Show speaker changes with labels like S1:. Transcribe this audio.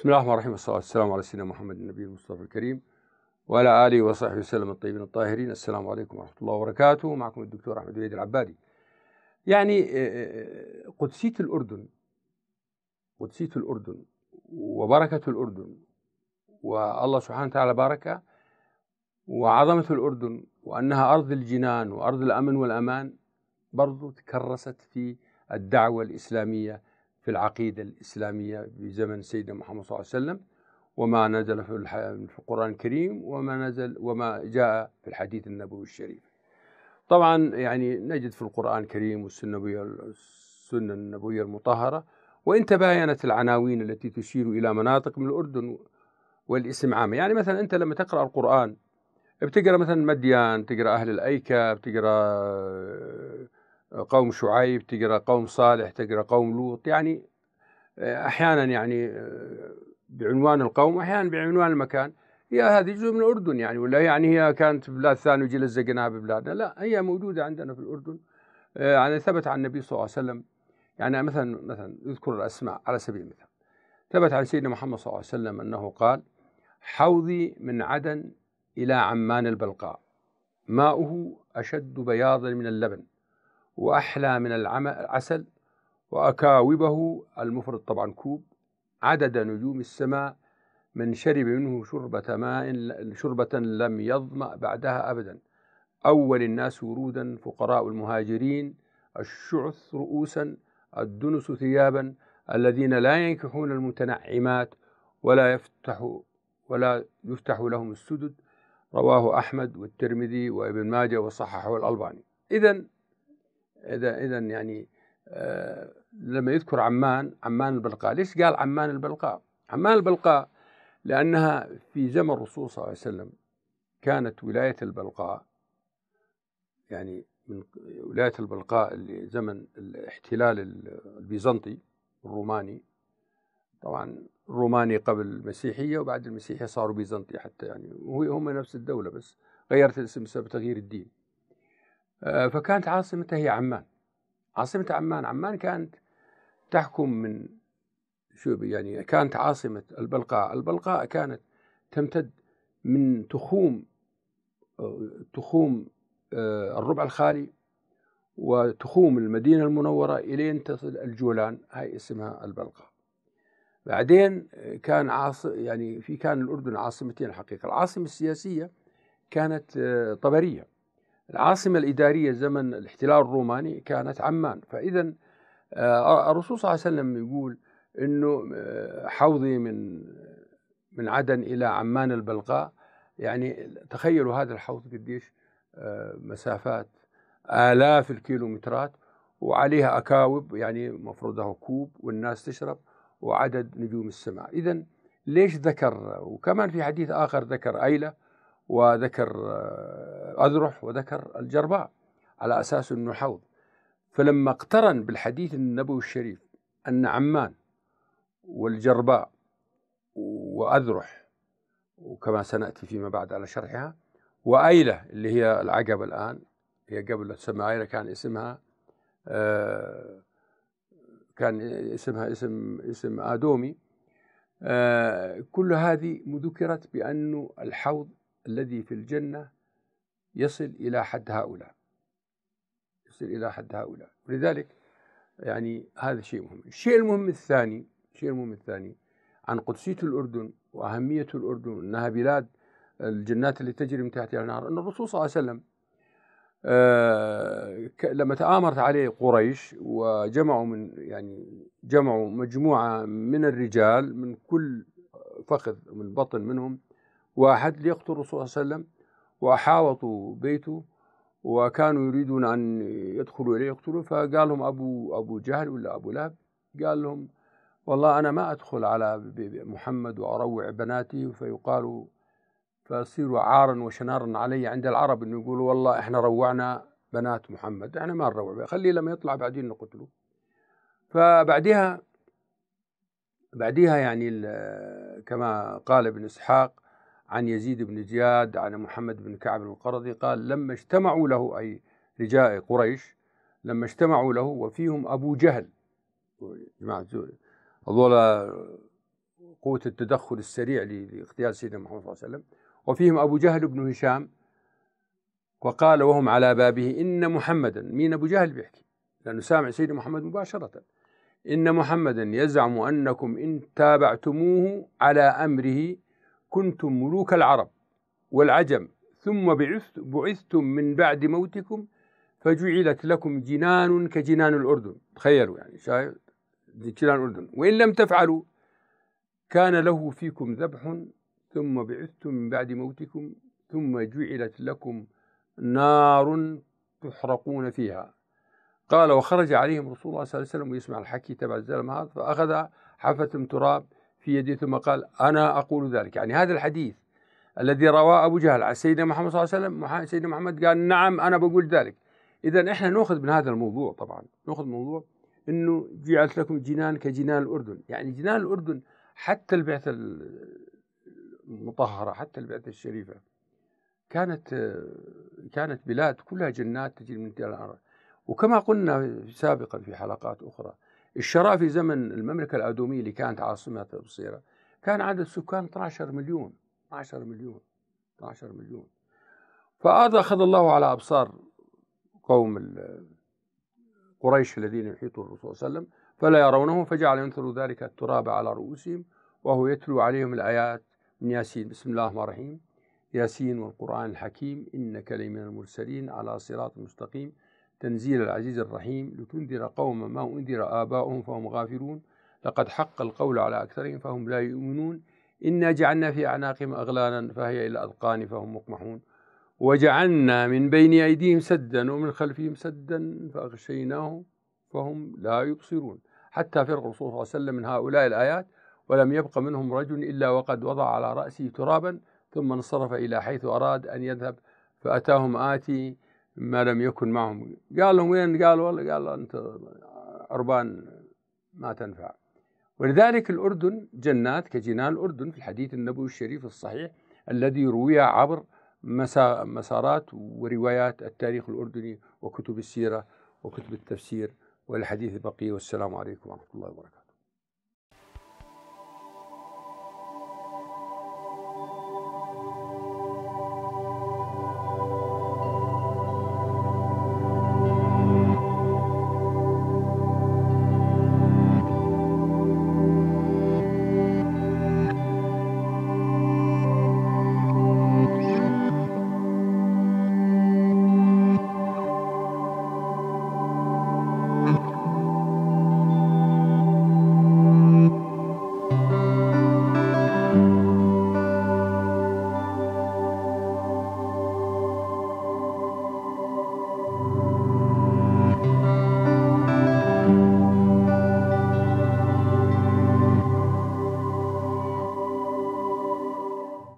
S1: بسم الله الرحمن الرحيم والصلاة والسلام على سيدنا محمد النبي المصطفى الكريم وعلى آله وصحبه وسلم الطيبين الطاهرين السلام عليكم ورحمة الله وبركاته معكم الدكتور أحمد وليد العبادي يعني آه، آه، قدسية الأردن قدسية الأردن وبركة الأردن والله سبحانه وتعالى بارك وعظمة الأردن وأنها أرض الجنان وأرض الأمن والأمان برضو تكرست في الدعوة الإسلامية في العقيدة الإسلامية بزمن سيدنا محمد صلى الله عليه وسلم وما نزل في القرآن الكريم وما نزل وما جاء في الحديث النبوي الشريف طبعا يعني نجد في القرآن الكريم والسنة السنة النبوية المطهرة وإن تباينت العناوين التي تشير إلى مناطق من الأردن والاسم عام يعني مثلا أنت لما تقرأ القرآن بتقرأ مثلا مديان تقرأ أهل الأيكة بتقرأ قوم شعيب تقرا قوم صالح تقرا قوم لوط يعني آه، احيانا يعني آه، بعنوان القوم واحيانا بعنوان المكان هي هذه جزء من الاردن يعني ولا يعني هي كانت بلاد ثانيه وجي لزقناها ببلادنا لا هي موجوده عندنا في الاردن آه، يعني ثبت عن النبي صلى الله عليه وسلم يعني مثلا مثلا اذكر الاسماء على سبيل المثال ثبت عن سيدنا محمد صلى الله عليه وسلم انه قال حوضي من عدن الى عمان البلقاء ماؤه اشد بياضا من اللبن وأحلى من العسل وأكاوبه المفرد طبعا كوب عدد نجوم السماء من شرب منه شربة ماء شربة لم يظمأ بعدها أبدا أول الناس ورودا فقراء المهاجرين الشعث رؤوسا الدنس ثيابا الذين لا ينكحون المتنعمات ولا يفتح ولا يفتح لهم السدد رواه أحمد والترمذي وابن ماجه وصححه الألباني إذا اذا اذا يعني آه، لما يذكر عمان عمان البلقاء ليش قال عمان البلقاء عمان البلقاء لأنها في زمن الرسول صلى الله عليه وسلم كانت ولاية البلقاء يعني من ولاية البلقاء اللي زمن الاحتلال البيزنطي الروماني طبعا الروماني قبل المسيحية وبعد المسيحية صاروا بيزنطي حتى يعني هم نفس الدولة بس غيرت الاسم بسبب تغيير الدين آه، فكانت عاصمتها هي عمان عاصمة عمان عمان كانت تحكم من شو يعني كانت عاصمة البلقاء البلقاء كانت تمتد من تخوم آه، تخوم آه، الربع الخالي وتخوم المدينة المنورة إلين تصل الجولان هاي اسمها البلقاء بعدين كان عاص يعني في كان الأردن عاصمتين الحقيقة العاصمة السياسية كانت طبرية العاصمة الإدارية زمن الاحتلال الروماني كانت عمان فإذا آه، الرسول صلى الله عليه وسلم يقول أنه آه، حوضي من من عدن إلى عمان البلقاء يعني تخيلوا هذا الحوض قديش آه، مسافات آلاف الكيلومترات وعليها أكاوب يعني مفروضه كوب والناس تشرب وعدد نجوم السماء إذا ليش ذكر وكمان في حديث آخر ذكر أيلة وذكر آه، أذرح وذكر الجرباء على أساس أنه حوض فلما اقترن بالحديث النبوي الشريف أن عمان والجرباء وأذرح وكما سنأتي فيما بعد على شرحها وأيلة اللي هي العقبة الآن هي قبل تسمى أيلة كان اسمها آه، كان اسمها اسم اسم آدومي آه، كل هذه ذكرت بأنه الحوض الذي في الجنة يصل إلى حد هؤلاء يصل إلى حد هؤلاء ولذلك يعني هذا شيء مهم الشيء المهم الثاني الشيء المهم الثاني عن قدسية الأردن وأهمية الأردن أنها بلاد الجنات اللي تجري من تحتها النهر أن الرسول صلى الله عليه وسلم آه لما تآمرت عليه قريش وجمعوا من يعني جمعوا مجموعة من الرجال من كل فخذ من بطن منهم واحد ليقتل الرسول صلى الله عليه وسلم وحاوطوا بيته وكانوا يريدون أن يدخلوا إليه يقتلوه فقال لهم أبو أبو جهل ولا أبو لهب قال لهم والله أنا ما أدخل على محمد وأروع بناته فيقال فيصير عارا وشنارا علي عند العرب أنه يقولوا والله إحنا روعنا بنات محمد إحنا ما نروع خليه لما يطلع بعدين نقتله فبعدها بعدها يعني كما قال ابن إسحاق عن يزيد بن زياد عن محمد بن كعب القرضي قال لما اجتمعوا له أي رجاء قريش لما اجتمعوا له وفيهم أبو جهل جماعة زوري هذول قوة التدخل السريع لاغتيال سيدنا محمد صلى الله عليه وسلم وفيهم أبو جهل بن هشام وقال وهم على بابه إن محمدا مين أبو جهل بيحكي لأنه سامع سيدنا محمد مباشرة إن محمدا يزعم أنكم إن تابعتموه على أمره كنتم ملوك العرب والعجم ثم بعثت بعثتم من بعد موتكم فجعلت لكم جنان كجنان الأردن تخيلوا يعني شايف جنان الأردن وإن لم تفعلوا كان له فيكم ذبح ثم بعثتم من بعد موتكم ثم جعلت لكم نار تحرقون فيها قال وخرج عليهم رسول الله صلى الله عليه وسلم ويسمع الحكي تبع الزلم هذا فأخذ حفة تراب في يده ثم قال أنا أقول ذلك يعني هذا الحديث الذي رواه أبو جهل عن سيدنا محمد صلى الله عليه وسلم سيدنا محمد قال نعم أنا بقول ذلك إذا إحنا نأخذ من هذا الموضوع طبعا نأخذ موضوع أنه جعلت لكم جنان كجنان الأردن يعني جنان الأردن حتى البعثة المطهرة حتى البعثة الشريفة كانت كانت بلاد كلها جنات تجري من تلك العرب وكما قلنا سابقا في حلقات أخرى الشراء في زمن المملكة الأدومية اللي كانت عاصمة البصيرة كان عدد السكان 12 مليون 12 مليون 12 مليون فأذا أخذ الله على أبصار قوم قريش الذين يحيطون الرسول صلى الله عليه وسلم فلا يرونه فجعل ينثر ذلك التراب على رؤوسهم وهو يتلو عليهم الآيات من ياسين بسم الله الرحمن الرحيم ياسين والقرآن الحكيم إنك لمن المرسلين على صراط مستقيم تنزيل العزيز الرحيم لتنذر قوما ما أنذر آباؤهم فهم غافلون لقد حق القول على أكثرهم فهم لا يؤمنون إنا جعلنا في أعناقهم أغلالا فهي إلى أذقان فهم مقمحون وجعلنا من بين أيديهم سدا ومن خلفهم سدا فأغشيناهم فهم لا يبصرون حتى فرغ الرسول صلى الله عليه وسلم من هؤلاء الآيات ولم يبق منهم رجل إلا وقد وضع على رأسه ترابا ثم انصرف إلى حيث أراد أن يذهب فأتاهم آتي ما لم يكن معهم قال لهم وين قال والله قال أنت عربان ما تنفع ولذلك الأردن جنات كجنان الأردن في الحديث النبوي الشريف الصحيح الذي روي عبر مسارات وروايات التاريخ الأردني وكتب السيرة وكتب التفسير والحديث البقية والسلام عليكم ورحمة الله وبركاته